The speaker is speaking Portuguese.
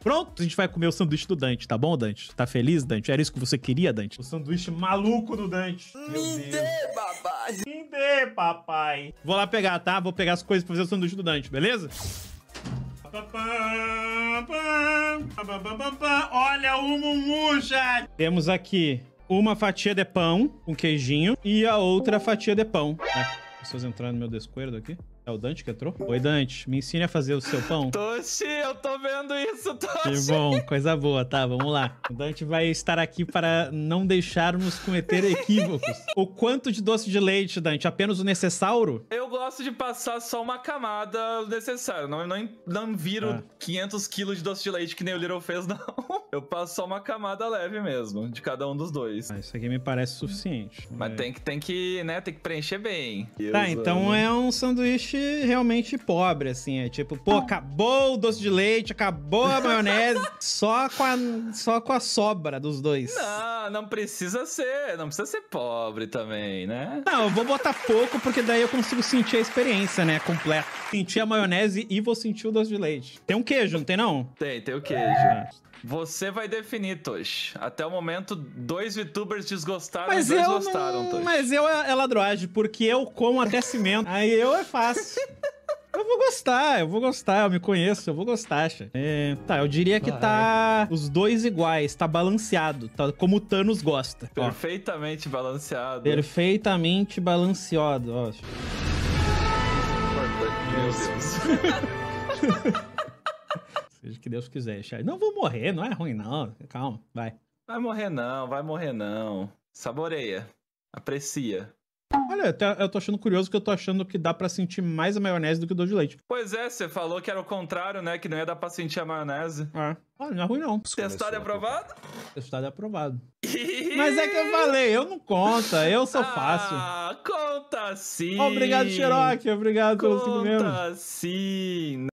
Pronto, a gente vai comer o sanduíche do Dante, tá bom, Dante? Tá feliz, Dante? Era isso que você queria, Dante? O sanduíche maluco do Dante. Me hum, Meu dê, Deus. papai. Me hum, dê, papai. Vou lá pegar, tá? Vou pegar as coisas pra fazer o sanduíche do Dante, beleza? Olha o Mumu, chat! Temos aqui uma fatia de pão com um queijinho e a outra fatia de pão. Né? pessoas entrarem no meu descuerdo aqui. É o Dante que entrou? Oi, Dante, me ensine a fazer o seu pão. Toshi, eu tô vendo isso, Toshi. Que bom, coisa boa, tá, vamos lá. O Dante vai estar aqui para não deixarmos cometer equívocos. O quanto de doce de leite, Dante? Apenas o necessário? Eu gosto de passar só uma camada necessária. Não, não, não viro ah. 500 quilos de doce de leite que nem o Little fez, não. Eu passo só uma camada leve mesmo, de cada um dos dois. Ah, isso aqui me parece suficiente. Mas é. tem, que, tem que, né, tem que preencher bem. Tá, então é um sanduíche realmente pobre, assim. É tipo, pô, ah. acabou o doce de leite, acabou a maionese, só, com a, só com a sobra dos dois. Não, não, precisa ser, não precisa ser pobre também, né? Não, eu vou botar pouco porque daí eu consigo sentir a experiência, né, completa. Sentir a maionese e vou sentir o doce de leite. Tem um queijo, não tem não? Tem, tem o queijo. É. Você vai definir, Tosh. Até o momento, dois VTubers desgostaram mas dois gostaram, não... Tosh. Mas eu é, é ladroagem, porque eu como até cimento. Aí eu é fácil. Eu vou gostar, eu vou gostar, eu me conheço, eu vou gostar, acha. É, tá, eu diria que tá os dois iguais, tá balanceado, tá como o Thanos gosta. Perfeitamente ó. balanceado. Perfeitamente balanceado, ó. Meu Deus. Seja o que Deus quiser, Chai. Não vou morrer, não é ruim, não. Calma, vai. Vai morrer, não, vai morrer, não. Saboreia. Aprecia. Olha, eu, tô achando curioso que eu tô achando que dá para sentir mais a maionese do que o doce de leite. Pois é, você falou que era o contrário, né? Que não ia dar pra sentir a maionese. É. Olha, não é ruim não. Testado e aprovado? Testado e aprovado. Mas é que eu falei, eu não conta, eu sou ah, fácil. Ah, conta sim. Obrigado, Xerox, obrigado conta pelos Conta sim.